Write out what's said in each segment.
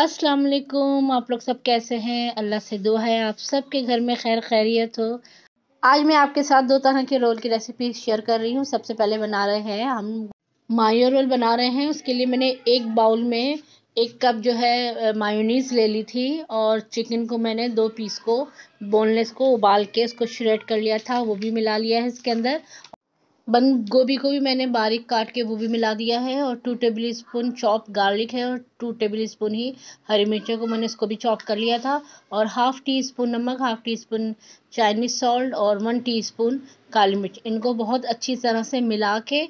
अस्सलाम वालेकुम आप लोग सब कैसे हैं अल्लाह से दुआ है आप सब के घर में खैर खैरियत हो आज मैं आपके साथ दो तरह के रोल की रेसिपी शेयर कर रही हूँ सबसे पहले बना रहे हैं हम मायो रोल बना रहे हैं उसके लिए मैंने एक बाउल में एक कप जो है मायोनीज ले ली थी और चिकन को मैंने दो पीस को बोनलेस को उबाल के उसको श्रेड कर लिया था वो भी मिला लिया है इसके अंदर बंद गोभी को भी मैंने बारीक काट के वो भी मिला दिया है और two tablespoon chop garlic है और टू टेबल स्पून ही हरी मिर्चों को मैंने इसको भी चॉप कर लिया था और हाफ़ टी स्पून नमक half teaspoon Chinese salt और वन टी स्पून काली मिर्च इनको बहुत अच्छी तरह से मिला के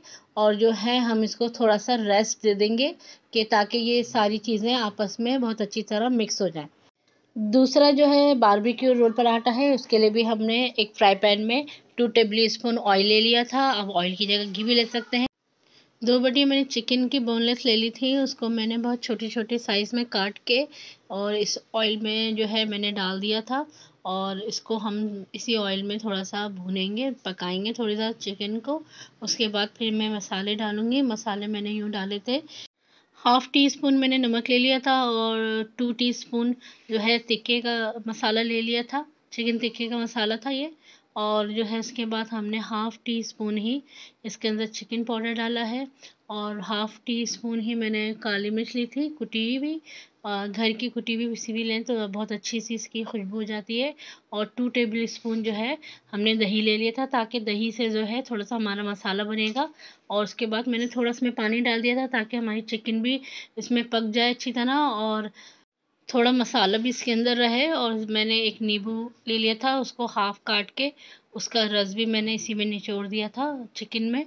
और जो है हम इसको थोड़ा सा रेस्ट दे देंगे कि ताकि ये सारी चीज़ें आपस में बहुत अच्छी तरह मिक्स हो जाए दूसरा जो है बारबेक्यू रोल पराठा है उसके लिए भी हमने एक फ्राई पैन में टू टेबल स्पून ऑयल ले लिया था अब ऑयल की जगह घी भी ले सकते हैं दो बटी मैंने चिकन की बोनलेस ले ली थी उसको मैंने बहुत छोटे छोटे साइज़ में काट के और इस ऑयल में जो है मैंने डाल दिया था और इसको हम इसी ऑयल में थोड़ा सा भूनेंगे पकाएंगे थोड़ी सा चिकन को उसके बाद फिर मैं मसाले डालूँगी मसाले मैंने यूँ डाले थे हाफ टी स्पून मैंने नमक ले लिया था और टू टी स्पून जो है तिक्के का मसाला ले लिया था चिकन तिक्के का मसाला था ये और जो है इसके बाद हमने हाफ़ टी स्पून ही इसके अंदर चिकन पाउडर डाला है और हाफ़ टी स्पून ही मैंने काली मिर्च ली थी कुटी हुई घर की कुटी हुई किसी भी लें तो बहुत अच्छी सी इसकी खुशबू हो जाती है और टू टेबल स्पून जो है हमने दही ले लिया था ताकि दही से जो है थोड़ा सा हमारा मसाला बनेगा और उसके बाद मैंने थोड़ा इसमें पानी डाल दिया था ताकि हमारी चिकन भी इसमें पक जाए अच्छी तरह और थोड़ा मसाला भी इसके अंदर रहे और मैंने एक नींबू ले लिया था उसको हाफ़ काट के उसका रस भी मैंने इसी में निचोड़ दिया था चिकन में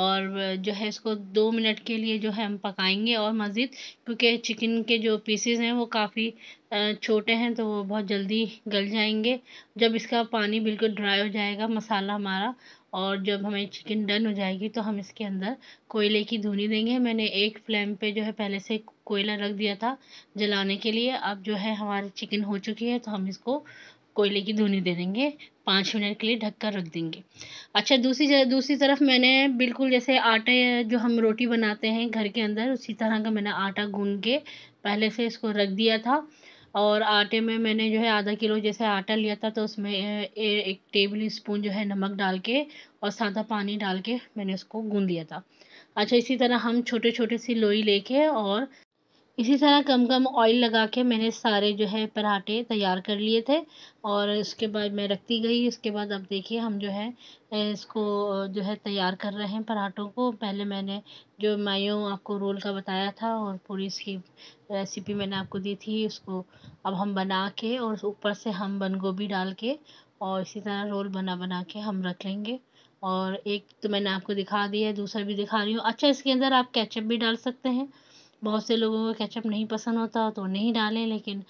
और जो है इसको दो मिनट के लिए जो है हम पकाएंगे और मज़ीद क्योंकि चिकन के जो पीसेस हैं वो काफ़ी छोटे हैं तो वो बहुत जल्दी गल जाएंगे जब इसका पानी बिल्कुल ड्राई हो जाएगा मसाला हमारा और जब हमें चिकन डन हो जाएगी तो हम इसके अंदर कोयले की धुनी देंगे मैंने एक फ्लेम पे जो है पहले से कोयला रख दिया था जलाने के लिए अब जो है हमारी चिकन हो चुकी है तो हम इसको कोयले की धुनी दे देंगे पाँच मिनट के लिए ढक कर रख देंगे अच्छा दूसरी दूसरी तरफ मैंने बिल्कुल जैसे आटे जो हम रोटी बनाते हैं घर के अंदर उसी तरह का मैंने आटा गूंद के पहले से इसको रख दिया था और आटे में मैंने जो है आधा किलो जैसे आटा लिया था तो उसमें ए, एक टेबल स्पून जो है नमक डाल के और सादा पानी डाल के मैंने उसको गूँध दिया था अच्छा इसी तरह हम छोटे छोटे सी लोई लेके और इसी तरह कम कम ऑयल लगा के मैंने सारे जो है पराठे तैयार कर लिए थे और इसके बाद मैं रखती गई इसके बाद अब देखिए हम जो है इसको जो है तैयार कर रहे हैं पराठों को पहले मैंने जो मायो आपको रोल का बताया था और पूरी इसकी रेसिपी मैंने आपको दी थी उसको अब हम बना के और ऊपर से हम बंद गोभी डाल के और इसी तरह रोल बना बना के हम रख लेंगे और एक तो मैंने आपको दिखा दिया है दूसरा भी दिखा रही हूँ अच्छा इसके अंदर आप कैचअप भी डाल सकते हैं बहुत से लोगों को केचप नहीं पसंद होता तो नहीं डालें लेकिन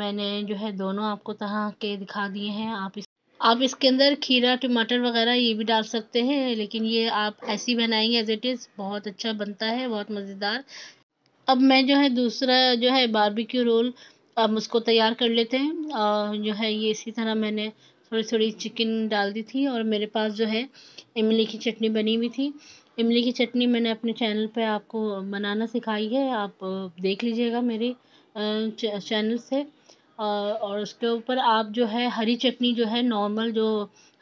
मैंने जो है दोनों आपको तहा के दिखा दिए हैं आप इस आप इसके अंदर खीरा टमाटर वगैरह ये भी डाल सकते हैं लेकिन ये आप ऐसी बनाएंगे एज इट इज़ बहुत अच्छा बनता है बहुत मज़ेदार अब मैं जो है दूसरा जो है बारबेक्यू रोल अब उसको तैयार कर लेते हैं और जो है ये इसी तरह मैंने थोड़ी थोड़ी चिकन डाल दी थी और मेरे पास जो है इमली की चटनी बनी हुई थी इमली की चटनी मैंने अपने चैनल पे आपको बनाना सिखाई है आप देख लीजिएगा मेरे चैनल से और उसके ऊपर आप जो है हरी चटनी जो है नॉर्मल जो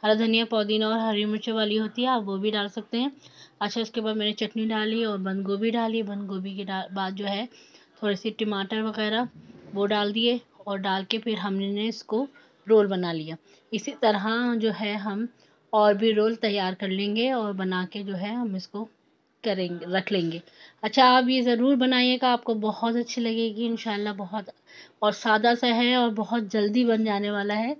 हरा धनिया पुदीना और हरी मिर्च वाली होती है आप वो भी डाल सकते हैं अच्छा उसके बाद मैंने चटनी डाली और बंद गोभी डाली बंद गोभी के बाद जो है थोड़े से टमाटर वगैरह वो डाल दिए और डाल के फिर हमने इसको रोल बना लिया इसी तरह जो है हम और भी रोल तैयार कर लेंगे और बना के जो है हम इसको करेंगे रख लेंगे अच्छा आप ये ज़रूर बनाइएगा आपको बहुत अच्छी लगेगी इन बहुत और सादा सा है और बहुत जल्दी बन जाने वाला है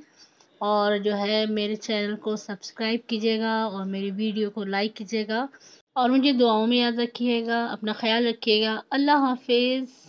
और जो है मेरे चैनल को सब्सक्राइब कीजिएगा और मेरी वीडियो को लाइक कीजिएगा और मुझे दुआओं में याद रखिएगा अपना ख्याल रखिएगा अल्लाह हाफिज़